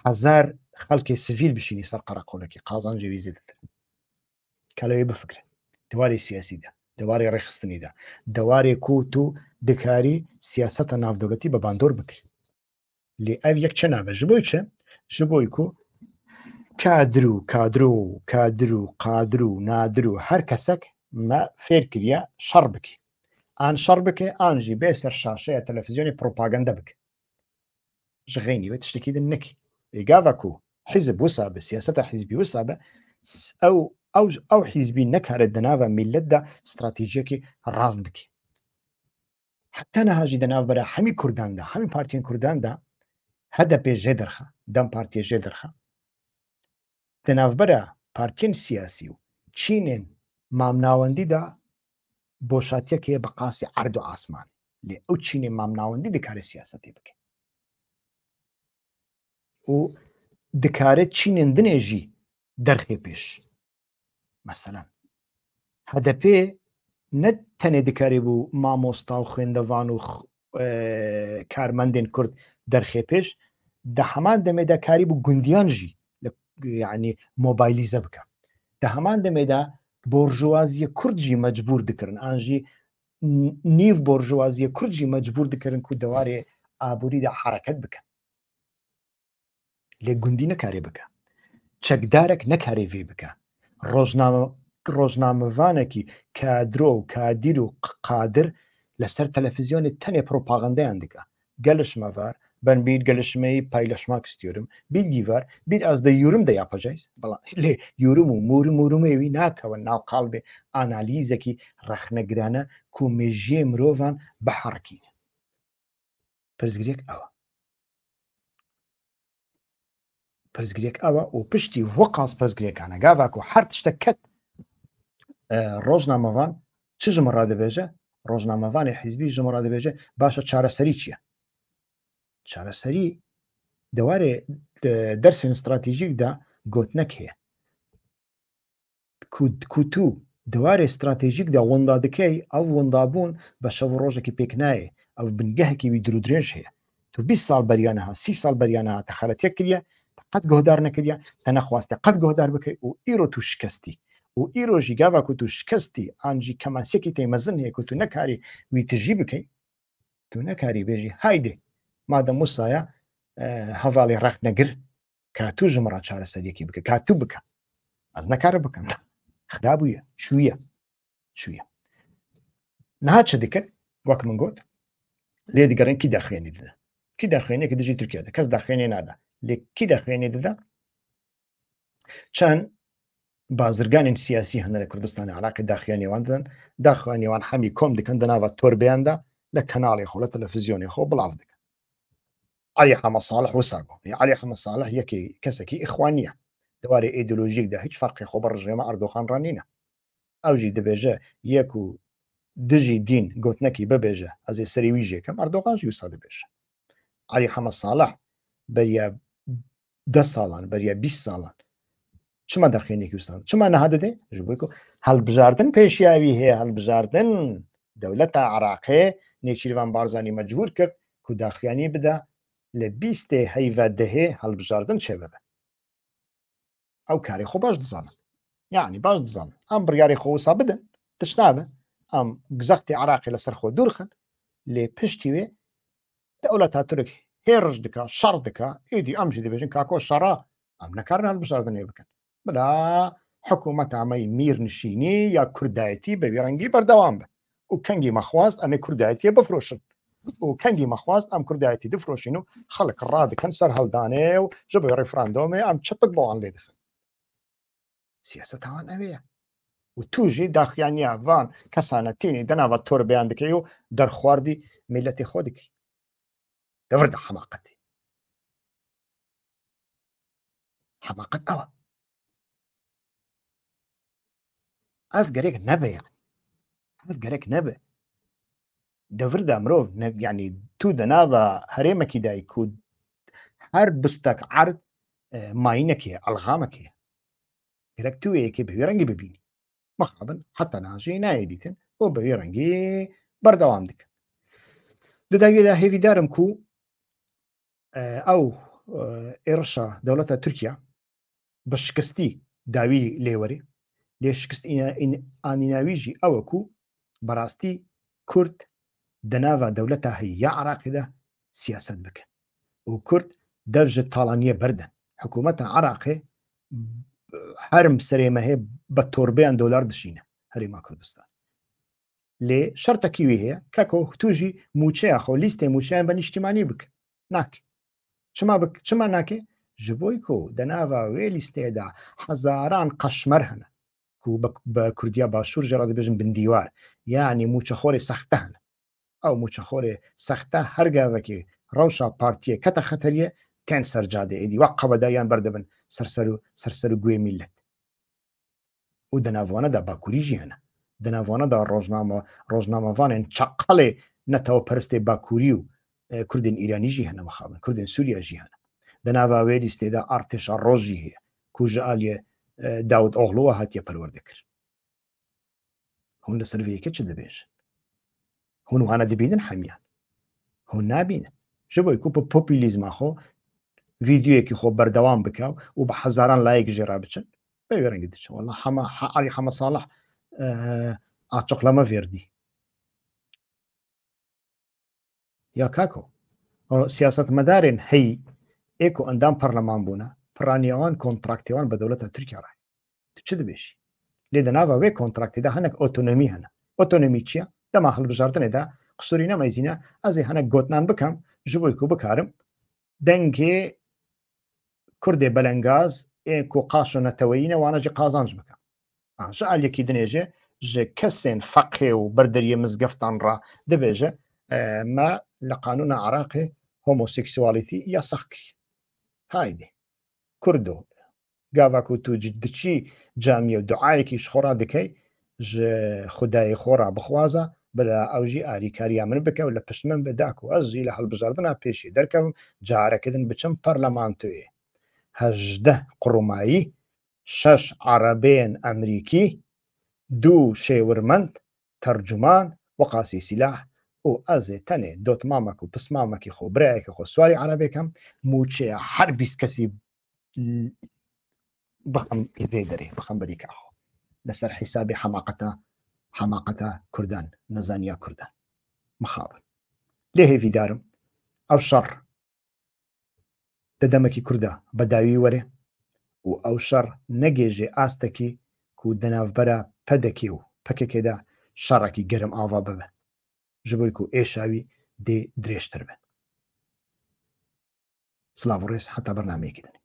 حزار خەڵکی سڤیل بشینی سەر قەرەقۆلەکی قازان ژێوی زیێتر کەلەوێ بفکرێن دواری سیاسیدا دەواری ڕێخستنیدا دەوارێک کووت و دکاری سیاستە ناودەوڵەتی بە باندۆر بکرێت لێ ئەو یەک چە نابە ژ بۆی چە شبويكو كادرو كادرو كادرو كادرو نادرو هر كسك ما فير كريا شربك ان شربك انجي بيسر شاشه تلفزيوني بروباغندا بك جغيني وتشتكي دنك ايغاكو حزب وسابه سياسه حزبي وسابه او او او حزبي نكهر الدنافا ملدة استراتيجيكي راز بك حتى نهاجي دنافا برا حمي كردان دا حمي بارتين كردان ده HDP jêdirxe dem partiye jêdirxe di navbera partiyên siyasî û çînên mamnawendî da boşatiyek heye bi qasî erd û asman lê ew çînê mamnawendî dikare siyasetê bike û dikare çînên dinê jî derxê pêş meselan HDP ne tenê dikarî bû mamosta û xwêndevan û کارمەندێن کورد دەرخێ پێش دە هەمان دەمێدا کاری بوو گوندیان ژی ینی مۆبایلیزە بکە دە هەمان دەمێدا بۆژوازیە کورجی مەجبور دکردن ئاژی نیو بۆژوازیە کورجی مەجبور دکردن و دەوارێ ئابووریدا حرەکەت بکە لێ گوندی نەکارێ بکە چەکدارێک نەکارێ وێ بکە ڕۆژنامە ڕۆژنامەوانێکی کادرۆ و کادیر و قادر لەسەر تەلەفیزیۆنی تەنێ پرۆپاغندەیان دکە گەلش مەوار ben bir gelişmeyi paylaşmak istiyorum. Bilgi var. Biraz da yorum da yapacağız. Le, yorumu, murum, murumu evi nakava, nakal be analizeki rahnegrana ku mejiye mrovan baharkin. Prizgirek ava. Prizgirek ava, o pişti vokans prizgirek ana. Gava ku her tişte ket rojnamavan çi ji min radibêje rojnamavanê hizbî ji min radibêje başa çareserî çiye چارەسەری دەوارێ دەرسێن استراتیژیکدا گوتنەک هەیە کوتو دەوارێ استراتیژیکدا وەندا دەکەی ئەو وەندابوون بە شەو ڕۆژێکی پێکنایە ئەو بنگەهێکیوی درودرێژ هەیە تو 20 سال بەریانەها سی سال بەریانەها تەخەرەتە کردە قەت گۆدار نەکردە تەنە خواستە قەت گۆدار بکەی و ئیرۆ تو شکستی و ئیرۆژی گاواکو تو شکستی ئانجی کەماسیەکی تەیمەزن هەیە و تو نەکاری وی تژی بکەی تو نەکاری بێژی هایدێ مادە موسایە هەواڵی ڕخ نەگر کا تو ژمڕە چارەسەریەکی بکە کا تو بکە ئەس نەکارە بکەم خراببووە شوویە شوویە نهاچ دیکرد وەک من گوت لێ دیگەڕێن کی داخێنی ددا کی داخێنێک دژی تورکیادا کەس داخێنێ نادا لێک کی داخێنێ ددا چەند بازرگانین سیاسی هەنە لە کوردستانی عراکە داخیانێوان دەن داخوانێوان هەمی کۆم دکەن دەناوە تۆربیاندا لە کەناڵی خۆ لە تەلەفزیۆنی خۆ بڵاو دکە علی حەمە ساڵح وساگۆ علی حەمە ساڵح یەکی کەسێکی ئیخوانیە دوارێ ئیدلۆژیکدا هیچ فەرقی خۆ بە ڕژێمە ئەردۆخان ڕانینە ئەوژی دەبێژە یەک و دژی دین گوتنەکی ببێژە ئەزێ سەریوی ژێکم ئەردۆغانژی وسا دەبێژە علی حەمە ساڵح بەریە ده ساڵان بەریە 20 ساڵان چمە دەخێنێکی وستان چمە نەهادەدێ ژ هەڵبژاردن پێشیاوی هەیە هەڵبژاردن دەولەتە عراقێ نێچیروان بارزانانی مەجبور کرد کوداخیانی بدا لە بیستێ هەیڤە دەهێ هەڵبژاردن چێبەبە ئەو کاری خۆ باش دزانن یعنی باش دزانن ئەم بڕیاری خۆوسا بدەن تشنابە ئەم گزەختی عراقی لەسەر خۆ دوورخن لێ پشتی وێ دەوڵەت تاترک هێرش دکا شەڕ دکا ئیدی ئەمژی دەبێژن کاکۆ شەڕا ئەم نەکارن هەڵبژاردنێ بکەن بلا حکوومەت ئەمەی میرنشینی یا کوردایەتی بە وێرەنگی بەردەوام بە و کەنگی مەخواست ئەمە کوردایەتیە بفرۆشن بو کنگی مخواست ام كردي کردایتی دفروشینو خلق الراد كنسر هل هلدانه و جبه رفراندومه ام تشبك بو عن دخن سياسة هاوان اوية و توجی داخیانی يعني وان کسانە تینی دەناوە تۆر بەیان دەکەی و دەرخواردی میلەتی خۆ دەکەی دەوردا حەماقەتی حەماقەت ئەوە ئەف گەرێک نەبێ ئەف يعني. گەرێک نەبێ دەوردا مرۆڤ یعنی تو دەناوە هەرێمەکی دایک و هەر بستەک عرد ماینەکێ ئەلغامەکێ گرەک توەیەکێ بەوێ ڕەنگی ببینی مەخابن حتا ناژێ نایە دیتن بۆ بەوێ ڕەنگی بەردەوام دکن دەداوێدا هێویدارم کو ئەو ئێڕشا دەوڵەتە تورکیا بە شکستی داوی لێوەری لێ شکست ئانیناویژی ئەوەکو بەڕاستی کورت دەناوا دەولەتە هەیە یا عراقیدا سیاست بکەن و کورد دەژە تاڵانیە بەردەن حکوومەتە عراقێ هەرم سرێمە هەیە بە تۆربیان دۆلار دشینە هەریما کوردستان لێ شەرتەکیوی هەیە کەکۆ توژی موچەیە خۆ لیستێ موچیان بە نیشتیمانی بکە ناک چما چما ناکێ ji بۆی کۆ دەناوا وێ لیستێدا حەزاران قەشمەر هەنە بە کوردیا باشوور ژێڕ دەبێژن بندیوار یانی موچەخۆری سەختە هەنە ئەو موچەخۆرێ سەختە هەرگاوەکی ڕەوشا پارتیە کەتە خەتەریە تێن سەررجادە ئیدی وە قەبەدایان بەردەبن سەرسەر و سەرسەر و گوێ میلت و دەناوانەدا باکووری ژیانە دەناوانەدا ڕۆژنامە ڕۆژنامەوانێن چقەڵێ نەتەوە پەرستێ باکووری و کوردن ئیرانیژی هەنەوە خاڵن کوردن سووریاژی هەنە دەناواوێری ستێدا ئارتێشا ڕۆژی هەیە کوژە ئالیە داوت ئۆغلووە هاتیە پەروەردەکرد هەون لە سەرڤەیەکە چ دەبێژن Hûn wana dibînin hemiyan. Hûn nabînin. Ji bo ku bi populîzma xwe vîdyoyekî xwe berdewam bike û bi hezaran layek jê re biçin bê wêrengî diçin. Wala hema Alî Hema Salih açıklama verdi. Ya kako, siyasetmedarên heyî ê ku endam parlaman bûne, piraniya wan kontraktê wan bi dewleta Tirkiye re. Tu çi dibêjî? Lê di nava wê kontraktê de hinek otonomî hene. Otonomî çi ye? دەماخل بژاردنێدا قسوری نەمەزیینە ئەزی هەنە گۆتنان بکەم ژبووی و بکارم دەنگێ کوردێ بەلەنگاز ئێک و قاشە نەتەوەی نەوانەجی قازانج بکەم ئاش ئالەکی دنێژێ ji kesên feqê û berderiye mizgeftan ra dibêje me li qanûna Iraqê homoseksualîtî ya sex kiriye Haydê Kurd û gava ku tu ji diçî camiye û duayekî ji xora dikey ji xudayê xora bixwaza بلا بەلا اري كاريا من بك ولا بشمن پشتمن بەداک و ئەزی لە هەڵبژاردننا پێشی دەرکەم جارەکردن بچم پەرلەمانتوێ هجده قرماي شش عربين امريكي دو شيورمنت ترجمان وقاسي سلاح و از ئەزێ تەنێ دۆتمامەک و برای که خو سواری عربی کم موچه هر بیس کسی بخم ایده دەرێ بخم بری که خو لەسەر حیسابی حەماقەتە حەماقەتە کوردان نەزانیا کوردان مخاڵن لێ هێویدارم ئەو شەڕ دەدەمەکی کووردا بەداوی وەرێ و ئەو شەڕ نەگێژێ ئاستەکی و دەناوبەرە پەدەکی و پەکەکێدا شەڕێکی گەرم ئاوا ببە ژبووی و ئێشاوی دێ درێژتر بن سلااو ڕێز حتا بەرنمەیەکی دنێ